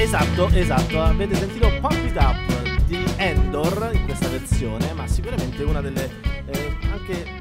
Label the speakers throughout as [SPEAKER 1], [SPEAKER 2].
[SPEAKER 1] Esatto, esatto, avete sentito Pop It Up di Endor in questa versione, ma sicuramente una delle... Eh, anche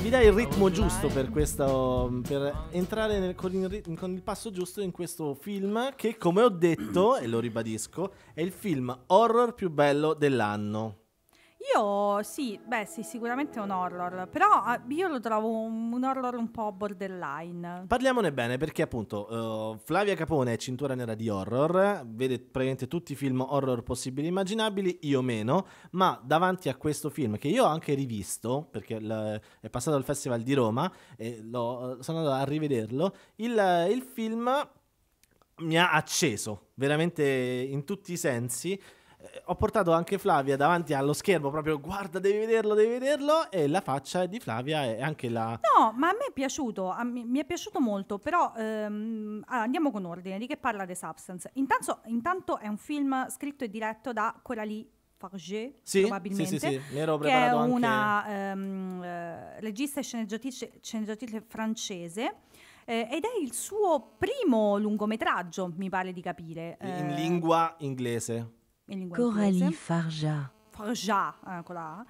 [SPEAKER 1] vi dà il ritmo giusto per, questo, per entrare nel, con, il, con, il, passo giusto in questo film che, come ho detto, e lo ribadisco, è il film horror più bello dell'anno.
[SPEAKER 2] Io sì, beh sì, sicuramente è un horror, però ah, io lo trovo un, horror un po' borderline.
[SPEAKER 1] Parliamone bene perché appunto uh, Flavia Capone è cintura nera di horror, vede praticamente tutti i film horror possibili e immaginabili, io meno, ma davanti a questo film che io ho anche rivisto perché l- è passato al Festival di Roma e eh, sono andato a rivederlo, il, il film mi ha acceso veramente in tutti i sensi eh, ho portato anche Flavia davanti allo schermo, proprio guarda, devi vederlo, devi vederlo, e la faccia di Flavia è anche la...
[SPEAKER 2] No, ma a me è piaciuto, me, mi è piaciuto molto, però ehm, andiamo con ordine, di che parla The Substance? Intanto, intanto è un film scritto e diretto da Coralie Fargé, sì, probabilmente, sì, sì, sì. che è una anche... um, eh, regista e sceneggiatrice, sceneggiatrice francese. Eh, ed è il suo primo lungometraggio, mi pare di capire. In eh,
[SPEAKER 1] lingua inglese
[SPEAKER 2] in lingua Coralie
[SPEAKER 1] Farja.
[SPEAKER 2] Farja, eccola eh, là.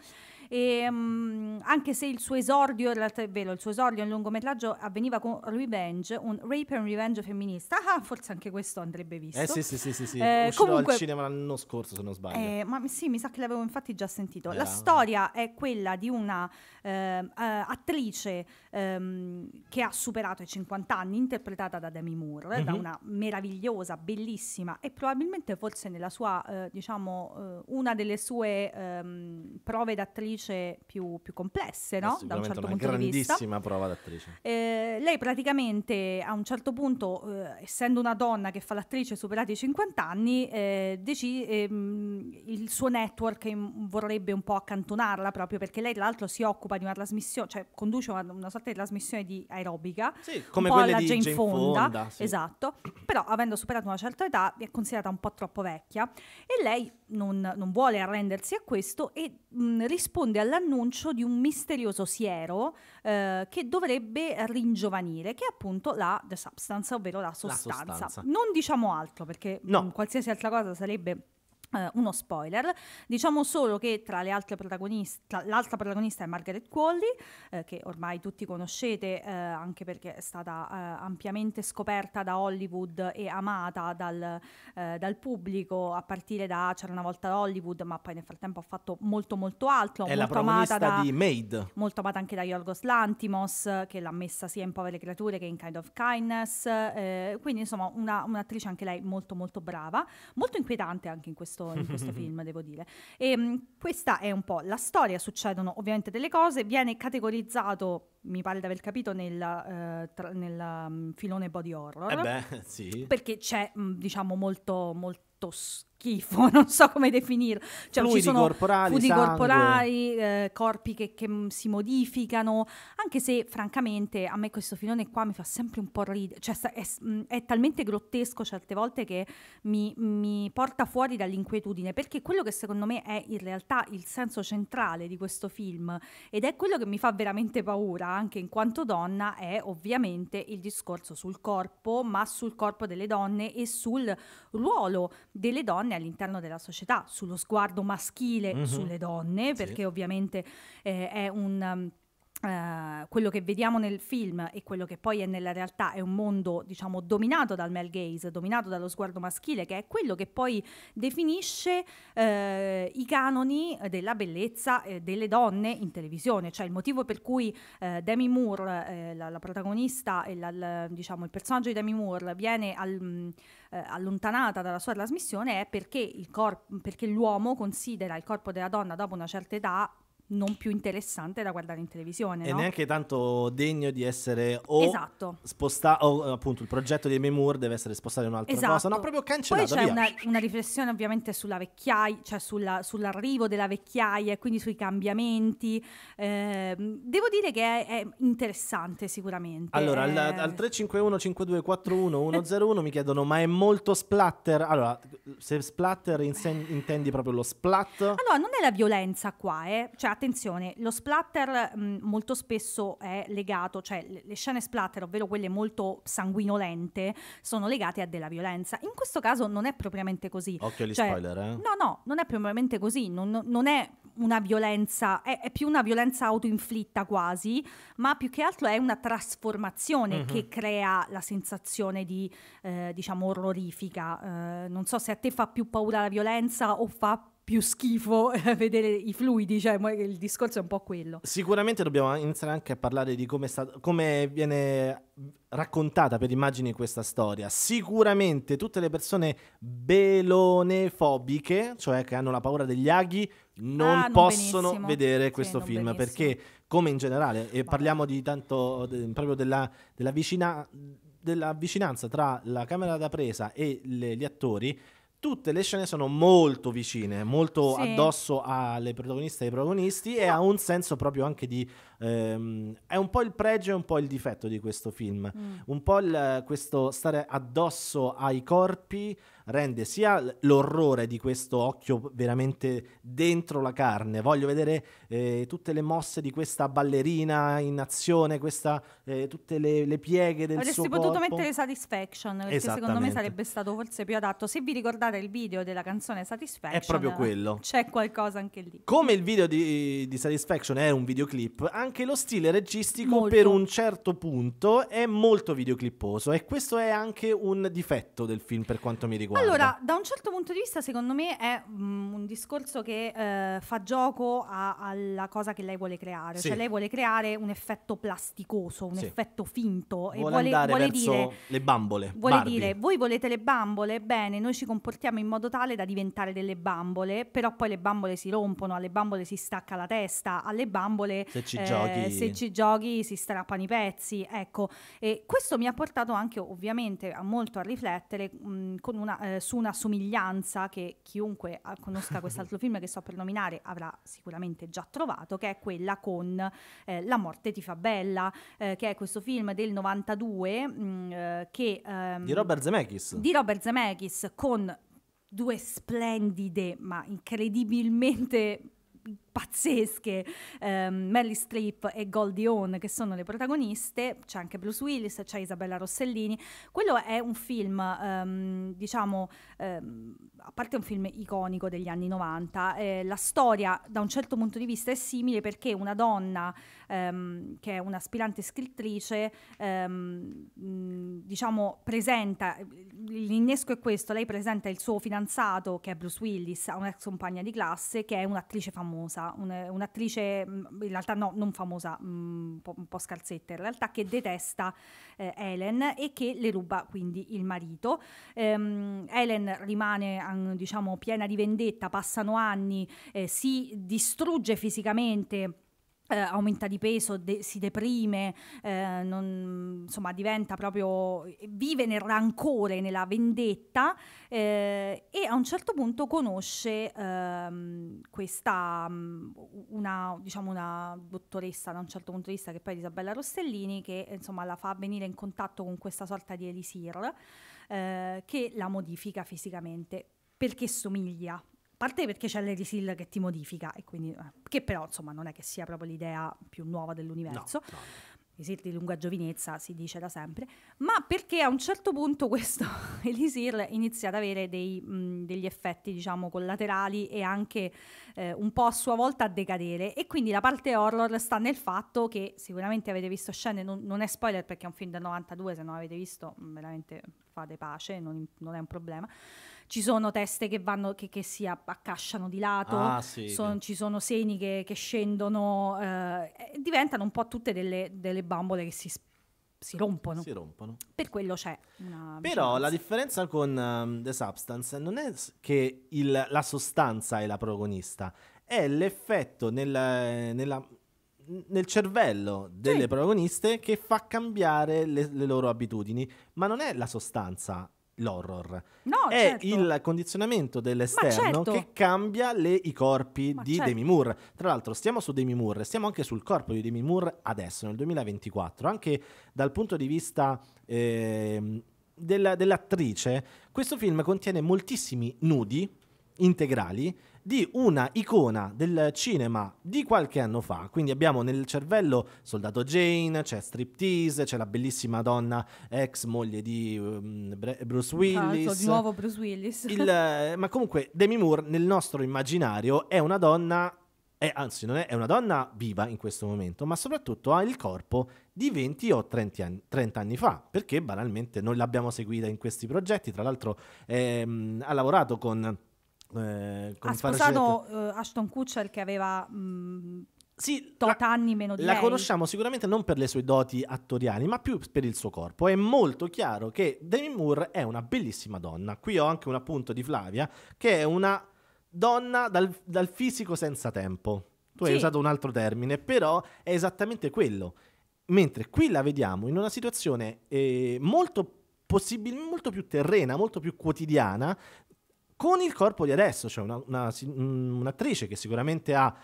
[SPEAKER 2] E, um, anche se il suo esordio, in realtà è vero, il suo esordio in lungometraggio avveniva con Revenge, un rape and revenge femminista, ah, forse anche questo andrebbe visto. Eh sì, sì,
[SPEAKER 1] sì, sì, sì. Eh, comunque, al cinema l'anno scorso se non sbaglio.
[SPEAKER 2] Eh, ma sì, mi sa che l'avevo infatti già sentito. Yeah. La storia è quella di una Ehm, eh, attrice ehm, che ha superato i 50 anni, interpretata da Demi Moore, mm-hmm. da mhm. una meravigliosa, bellissima e probabilmente forse nella sua, eh, diciamo, eh, una delle sue ehm, prove d'attrice più, più complesse, no? Da un certo una punto di vista. grandissima
[SPEAKER 1] prova d'attrice.
[SPEAKER 2] Eh, lei praticamente a un certo punto, eh, essendo una donna che fa l'attrice superata i 50 anni, eh, deci- ehm, il suo network vorrebbe un po' accantonarla proprio perché lei tra l'altro si occupa di una trasmissione, cioè conduce una, una sorta di trasmissione di aerobica, sì, come quella di Jane, Jane Fonda, Fonda sì. esatto, però avendo superato una certa età è considerata un po' troppo vecchia e lei non, non vuole arrendersi a questo e mh, mm, risponde all'annuncio di un misterioso siero eh, che dovrebbe ringiovanire, che è appunto la The Substance, ovvero la sostanza. La sostanza. Non diciamo altro perché no. mh, mm, qualsiasi altra cosa sarebbe Uh, uno spoiler, diciamo solo che tra le altre protagoniste, l'altra protagonista è Margaret Qualley, uh, che ormai tutti conoscete uh, anche perché è stata ampiamente scoperta da Hollywood e amata dal, dal, pubblico a partire da C'era una volta Hollywood, ma poi nel frattempo ha fatto molto molto altro. È molto la protagonista da, di Maid. Molto amata anche da Yorgos Lantimos, che l'ha messa sia in Povere Creature che in Kind of Kindness, quindi insomma una, un'attrice anche lei molto molto brava, molto inquietante anche in questo questo, in questo film, devo dire. E ehm, mh, questa è un po' la storia, succedono ovviamente delle cose, viene categorizzato mi pare di aver capito, nel, eh, tra, nel um, filone body horror. Eh beh, sì. Perché c'è, mh, mm, diciamo, molto, molto schifo, non so come definirlo. Cioè, fluidi ci sono corporali, fluidi corporali, eh, corpi che, che, si modificano, anche se francamente a me questo filone qua mi fa sempre un po' ridere, cioè è, mm, è talmente grottesco certe volte che mi, mi, porta fuori dall'inquietudine, perché quello che secondo me è in realtà il senso centrale di questo film ed è quello che mi fa veramente paura anche in quanto donna è ovviamente il discorso sul corpo, ma sul corpo delle donne e sul ruolo delle donne donne all'interno della società, sullo sguardo maschile mm-hmm. sulle donne, perché sì. ovviamente eh, è un... Um, eh, quello che vediamo nel film e quello che poi è nella realtà è un mondo diciamo dominato dal male gaze, dominato dallo sguardo maschile che è quello che poi definisce uh, i canoni della bellezza eh, delle donne in televisione, cioè il motivo per cui uh, Demi Moore, eh, la, la, protagonista e la, la, diciamo il personaggio di Demi Moore viene al, mh, mm, allontanata dalla sua trasmissione è perché, il corp- perché l'uomo considera il corpo della donna dopo una certa età non più interessante da guardare in televisione. E no? neanche
[SPEAKER 1] tanto degno di essere o esatto. spostato, appunto il progetto di Memur deve essere spostato in un'altra esatto. cosa, no, proprio cancellato. Poi c'è una,
[SPEAKER 2] una, riflessione ovviamente sulla vecchiaia, cioè sulla, sull'arrivo della vecchiaia e quindi sui cambiamenti. Eh, devo dire che è, è interessante sicuramente. Allora, al, eh. al
[SPEAKER 1] 351-5241-101 mi chiedono, ma è molto splatter? Allora, se splatter insen- intendi proprio lo splat?
[SPEAKER 2] Allora, non è la violenza qua, eh. Cioè, attenzione, lo splatter mh, mm, molto spesso è legato, cioè le, le, scene splatter, ovvero quelle molto sanguinolente, sono legate a della violenza. In questo caso non è propriamente così. Occhio agli cioè, spoiler, eh? No, no, non è propriamente così, non, non è una violenza, è, è, più una violenza autoinflitta quasi, ma più che altro è una trasformazione mm -hmm. che crea la sensazione di, eh, diciamo, orrorifica. Eh, non so se a te fa più paura la violenza o fa più più schifo vedere i fluidi, cioè il discorso è un po' quello.
[SPEAKER 1] Sicuramente dobbiamo iniziare anche a parlare di come, stat- come viene raccontata per immagini questa storia. Sicuramente tutte le persone belonefobiche, cioè che hanno la paura degli aghi, non, ah, non possono benissimo. vedere questo sì, film perché come in generale e parliamo di tanto de, proprio della, della, vicina, della, vicinanza tra la camera da presa e le, gli attori tutte le scene sono molto vicine, molto sì. addosso alle protagoniste e ai protagonisti no. e ha un senso proprio anche di... Ehm, è un po' il pregio e un po' il difetto di questo film, mm. un po' il, questo stare addosso ai corpi rende sia l'orrore di questo occhio veramente dentro la carne, voglio vedere eh, tutte le mosse di questa ballerina in azione, questa, eh, tutte le, le, pieghe del Avresti suo corpo. Avresti potuto mettere
[SPEAKER 2] Satisfaction, perché secondo me sarebbe stato forse più adatto. Se vi ricordate il video della canzone Satisfaction, è proprio quello. C'è qualcosa anche lì.
[SPEAKER 1] Come il video di, di Satisfaction è un videoclip, anche lo stile registico molto. per un certo punto è molto videoclipposo e questo è anche un difetto del film per quanto mi riguarda domanda. Allora,
[SPEAKER 2] da un certo punto di vista, secondo me è mh, mm, un discorso che eh, fa gioco a, alla cosa che lei vuole creare. Cioè, sì. Cioè, lei vuole creare un effetto plasticoso, un sì. effetto finto. Vuole e vuole, andare vuole dire,
[SPEAKER 1] le bambole. Vuole Barbie. dire,
[SPEAKER 2] voi volete le bambole? Bene, noi ci comportiamo in modo tale da diventare delle bambole, però poi le bambole si rompono, alle bambole si stacca la testa, alle bambole se ci, eh, giochi... Se ci giochi si strappano i pezzi. Ecco, e questo mi ha portato anche ovviamente a molto a riflettere mh, mm, con una eh, su una somiglianza che chiunque ah, conosca quest'altro film che sto per nominare avrà sicuramente già trovato, che è quella con eh, La morte ti fa bella, eh, che è questo film del 92 mh, mm, eh, che, ehm, di Robert
[SPEAKER 1] Zemeckis. Di Robert
[SPEAKER 2] Zemeckis con due splendide ma incredibilmente pazzesche, um, ehm, Melly Strip e Goldie Hawn che sono le protagoniste, c'è anche Bruce Willis, c'è Isabella Rossellini, quello è un film, um, diciamo, um, a parte un film iconico degli anni 90, eh, la storia da un certo punto di vista è simile perché una donna che è un'aspirante scrittrice, diciamo, presenta, l'innesco è questo, lei presenta il suo fidanzato che è Bruce Willis a un'ex compagna di classe che è un'attrice famosa un, un'attrice mm, in realtà no, non famosa, mh, mm, un, po', scalzetta in realtà, che detesta eh, Helen e che le ruba quindi il marito. Ehm, Helen rimane diciamo piena di vendetta, passano anni, eh, si distrugge fisicamente eh, aumenta di peso, de- si deprime, eh, non, insomma diventa proprio, vive nel rancore, nella vendetta eh, e a un certo punto conosce ehm, questa, mm, una, diciamo una dottoressa da un certo punto di vista che poi è Isabella Rossellini che insomma la fa venire in contatto con questa sorta di elisir eh, che la modifica fisicamente perché somiglia parte perché c'è Larry Seal che ti modifica, e quindi, eh, che però insomma non è che sia proprio l'idea più nuova dell'universo. No, no. Elisir di lunga giovinezza, si dice da sempre, ma perché a un certo punto questo Elisir inizia ad avere dei, mh, degli effetti, diciamo, collaterali e anche eh, un po' a sua volta a decadere. E quindi la parte horror sta nel fatto che sicuramente avete visto scene, non, non è spoiler perché è un film del 92, se non avete visto veramente fate pace, non, non è un problema ci sono teste che, vanno, che, che si accasciano di lato, ah, sì, son, ci sono seni che, che scendono, eh, diventano un po' tutte delle, delle bambole che si, si, rompono. si, rompono. Per quello c'è una... Però vicinanza. la
[SPEAKER 1] differenza con um, The Substance non è che il, la sostanza è la protagonista, è l'effetto nel, nella, nel cervello delle sì. protagoniste che fa cambiare le, le loro abitudini, ma non è la sostanza l'horror.
[SPEAKER 2] No, è certo.
[SPEAKER 1] il condizionamento dell'esterno certo. che cambia le, i corpi Ma di certo. Demi Moore. Tra l'altro, stiamo su Demi Moore, stiamo anche sul corpo di Demi Moore adesso, nel 2024, anche dal punto di vista eh, della, dell'attrice. Questo film contiene moltissimi nudi integrali di una icona del cinema di qualche anno fa. Quindi abbiamo nel cervello Soldato Jane, c'è Striptease, c'è la bellissima donna ex moglie di um, Bruce Willis. Ah, di nuovo
[SPEAKER 2] Bruce Willis. Il,
[SPEAKER 1] eh, ma comunque Demi Moore nel nostro immaginario è una donna è, anzi non è, è, una donna viva in questo momento, ma soprattutto ha il corpo di 20 o 30 anni, 30 anni fa, perché banalmente non l'abbiamo seguita in questi progetti, tra l'altro ehm, ha lavorato con eh, ha sposato
[SPEAKER 2] eh, Ashton Kutcher che aveva mh, mm, sì, tot la, anni meno di la lei. La conosciamo
[SPEAKER 1] sicuramente non per le sue doti attoriali, ma più per il suo corpo. È molto chiaro che Demi Moore è una bellissima donna. Qui ho anche un appunto di Flavia, che è una donna dal, dal fisico senza tempo. Tu sì. hai usato un altro termine, però è esattamente quello. Mentre qui la vediamo in una situazione eh, molto possibile, molto più terrena, molto più quotidiana, con il corpo di adesso. Cioè una, una, mm, un'attrice che sicuramente ha,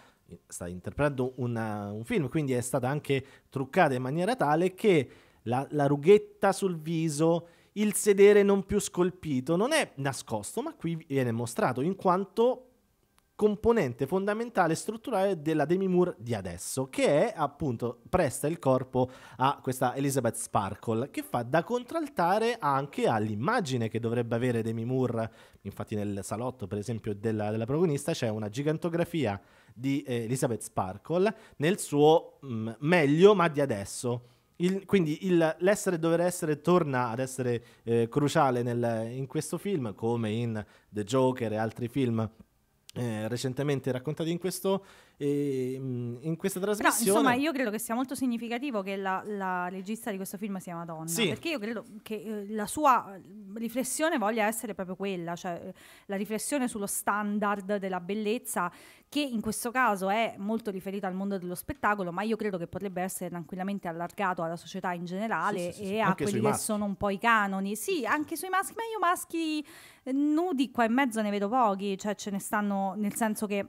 [SPEAKER 1] sta interpretando una, un film, quindi è stata anche truccata in maniera tale che la, la rughetta sul viso, il sedere non più scolpito, non è nascosto, ma qui viene mostrato in quanto componente fondamentale e strutturale della Demi Moore di adesso, che è appunto presta il corpo a questa Elizabeth Sparkle, che fa da contraltare anche all'immagine che dovrebbe avere Demi Moore. Infatti, nel salotto, per esempio, della, della protagonista c'è una gigantografia di eh, Elizabeth Sparkle nel suo mh, mm, meglio, ma di adesso. Il, quindi il, l'essere e dover essere torna ad essere eh, cruciale nel, in questo film, come in The Joker e altri film eh, recentemente raccontato in questo e, mh, mm, in questa trasmissione. Però, insomma, io
[SPEAKER 2] credo che sia molto significativo che la, la regista di questo film sia una donna. Sì. Perché io credo che eh, la sua mm, riflessione voglia essere proprio quella, cioè eh, la riflessione sullo standard della bellezza, che in questo caso è molto riferita al mondo dello spettacolo, ma io credo che potrebbe essere tranquillamente allargato alla società in generale sì, sì, e a quelli che maschi. sono un po' i canoni. Sì, anche sui maschi, ma io maschi eh, nudi qua in mezzo ne vedo pochi, cioè ce ne stanno nel senso che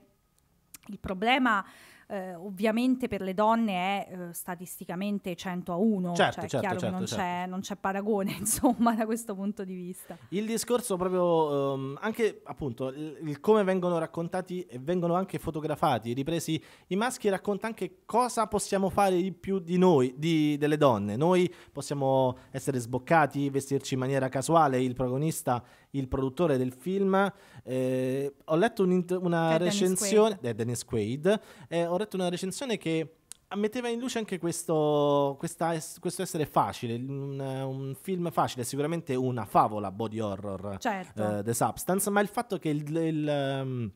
[SPEAKER 2] il problema eh, ovviamente per le donne è eh, statisticamente 100 a 1, certo, cioè certo, chiaro certo, non, certo. c'è, non, c'è, paragone insomma da questo punto di vista.
[SPEAKER 1] Il discorso proprio um, anche appunto il, il, come vengono raccontati e vengono anche fotografati, ripresi i maschi racconta anche cosa possiamo fare di più di noi, di, delle donne. Noi possiamo essere sboccati, vestirci in maniera casuale, il protagonista il produttore del film. Eh, ho letto un int- una è recensione, Dennis eh, Dennis Quaid, eh, ho letto una recensione che metteva in luce anche questo, questa, questo essere facile, un, un, film facile, sicuramente una favola body horror, certo. Eh, the Substance, ma il fatto che il... il um,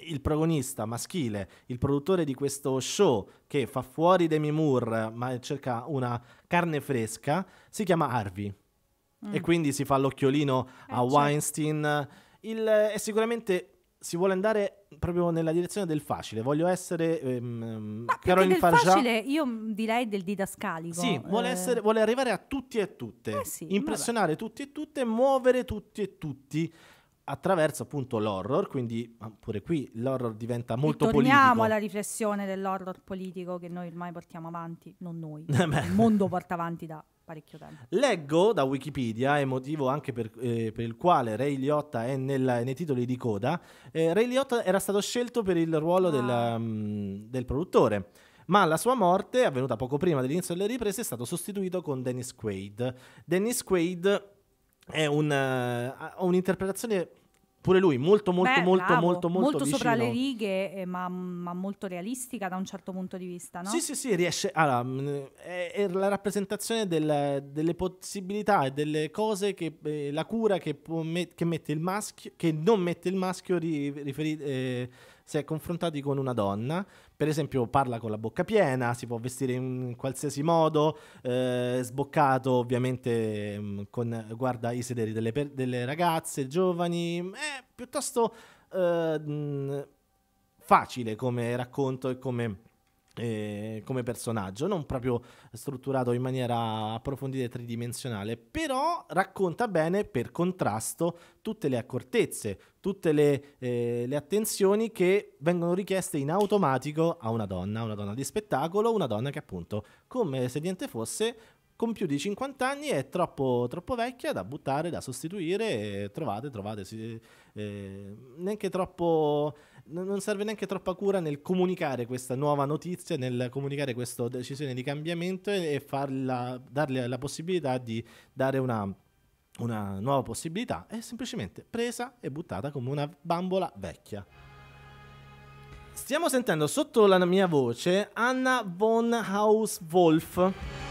[SPEAKER 1] il protagonista maschile, il produttore di questo show che fa fuori Demi Moore ma cerca una carne fresca, si chiama Harvey. Mm. E quindi si fa l'occhiolino eh, a certo. Weinstein. Il, è sicuramente si vuole andare proprio nella direzione del facile. Voglio essere ehm, Ma Caroline del facile,
[SPEAKER 2] io direi del didascalico. Sì, vuole, eh. essere, vuole
[SPEAKER 1] arrivare a tutti e tutte, eh sì, impressionare vabbè. tutti e tutte, muovere tutti e tutti attraverso appunto l'horror, quindi pure qui l'horror diventa molto Ritorniamo politico. Torniamo alla
[SPEAKER 2] riflessione dell'horror politico che noi ormai portiamo avanti, non noi, eh il mondo porta avanti da parecchio tempo.
[SPEAKER 1] Leggo da Wikipedia, e motivo anche per, eh, per, il quale Ray Liotta è nella, nei titoli di coda, eh, Ray Liotta era stato scelto per il ruolo ah. del, um, mm, del produttore ma la sua morte, avvenuta poco prima dell'inizio delle riprese, è stato sostituito con Dennis Quaid. Dennis Quaid è un, uh, un'interpretazione Pure lui molto, molto, Beh, molto, bravo. molto, molto, molto sopra le
[SPEAKER 2] righe, eh, ma, ma, molto realistica da un certo punto di vista, no? Sì, sì, sì,
[SPEAKER 1] riesce... Allora, mm, è, è la rappresentazione del, delle possibilità e delle cose che... Eh, la cura che, met, che, mette il maschio... che non mette il maschio ri, riferi, eh, se è confrontati con una donna per esempio parla con la bocca piena, si può vestire in qualsiasi modo, eh, sboccato ovviamente mh, mm, con, guarda i sederi delle, per, delle ragazze, giovani, è piuttosto eh, mh, mm, facile come racconto e come eh, come personaggio, non proprio strutturato in maniera approfondita e tridimensionale, però racconta bene per contrasto tutte le accortezze, tutte le, eh, le, attenzioni che vengono richieste in automatico a una donna, una donna di spettacolo, una donna che appunto, come se niente fosse, con più di 50 anni è troppo, troppo vecchia da buttare, da sostituire, trovate, trovate, sì, eh, neanche troppo non serve neanche troppa cura nel comunicare questa nuova notizia, nel comunicare questa decisione di cambiamento e farla, darle la possibilità di dare una, una nuova possibilità. È semplicemente presa e buttata come una bambola vecchia. Stiamo sentendo sotto la mia voce Anna von Hauswolf. wolf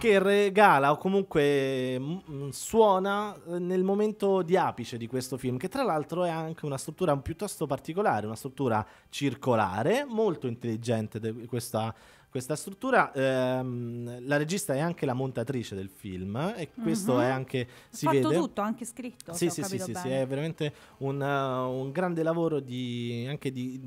[SPEAKER 1] che regala o comunque mm, mm, suona eh, nel momento di apice di questo film, che tra l'altro è anche una struttura piuttosto particolare, una struttura circolare, molto intelligente questa, questa struttura. Ehm, la regista è anche la montatrice del film eh, e questo mm-hmm. è anche... Si fatto vede. tutto,
[SPEAKER 2] anche scritto. Sì, sì, sì, sì, sì, è
[SPEAKER 1] veramente un, uh, un grande lavoro di, anche di,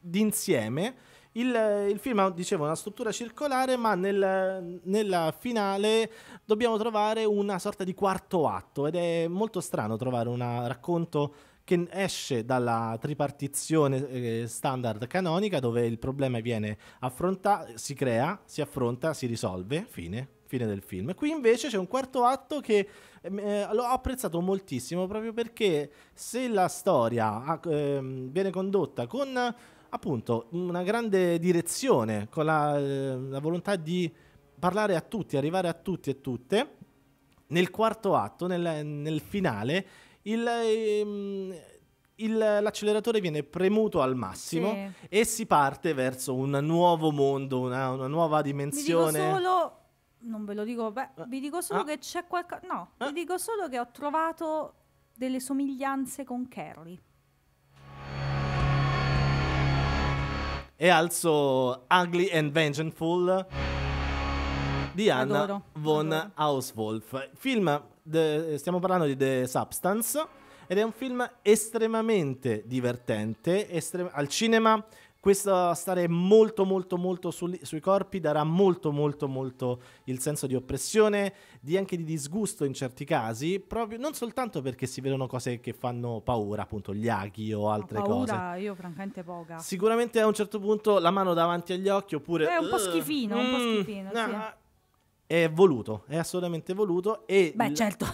[SPEAKER 1] di insieme il, il film ha, dicevo, una struttura circolare, ma nel, nella finale dobbiamo trovare una sorta di quarto atto ed è molto strano trovare un racconto che esce dalla tripartizione eh, standard canonica dove il problema viene affrontato, si crea, si affronta, si risolve, fine, fine del film. Qui invece c'è un quarto atto che ehm, eh, l'ho apprezzato moltissimo proprio perché se la storia eh, viene condotta con appunto una grande direzione, con la, eh, la volontà di parlare a tutti, arrivare a tutti e tutte. Nel quarto atto, nel, nel finale, il, ehm, il, l'acceleratore viene premuto al massimo sì. e si parte verso un nuovo mondo, una, una nuova dimensione. Vi dico
[SPEAKER 2] solo, non ve lo dico, beh, eh. vi dico solo ah. che c'è qualcosa. No, ah. vi eh. dico solo che ho trovato delle somiglianze con Carrie.
[SPEAKER 1] e alzo Ugly and Vengeful di Anna Adoro. von Adoro. Hauswolf. Film, de, stiamo parlando di The Substance ed è un film estremamente divertente, estrem- al cinema questo stare molto molto molto sul, sui corpi darà molto molto molto il senso di oppressione, di anche di disgusto in certi casi, proprio non soltanto perché si vedono cose che fanno paura, appunto gli aghi o altre paura,
[SPEAKER 2] cose. io francamente poca.
[SPEAKER 1] Sicuramente a un certo punto la mano davanti agli occhi oppure... È un po' schifino, uh, un po' schifino, mm, sì. Ah, ah. È voluto, è assolutamente voluto e... Beh, l- certo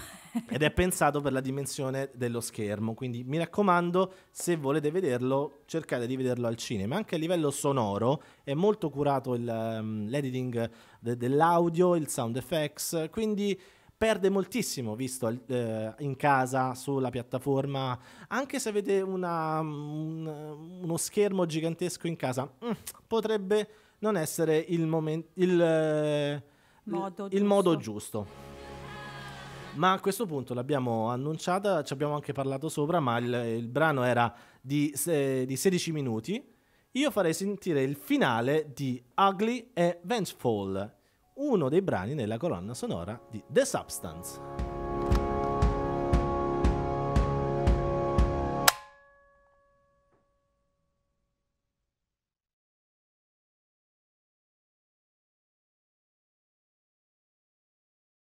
[SPEAKER 1] ed è pensato per la dimensione dello schermo, quindi mi raccomando, se volete vederlo, cercate di vederlo al cinema. Anche a livello sonoro è molto curato il, um, l'editing de- dell'audio, il sound effects, quindi perde moltissimo visto eh, in casa sulla piattaforma anche se avete una, un, uno schermo gigantesco in casa mm, potrebbe non essere il, momen- il, eh, modo, il modo giusto ma a questo punto l'abbiamo annunciata, ci abbiamo anche parlato sopra, ma il, il brano era di, se, di 16 minuti. Io farei sentire il finale di Ugly e Vengeful, uno dei brani nella colonna sonora di The Substance.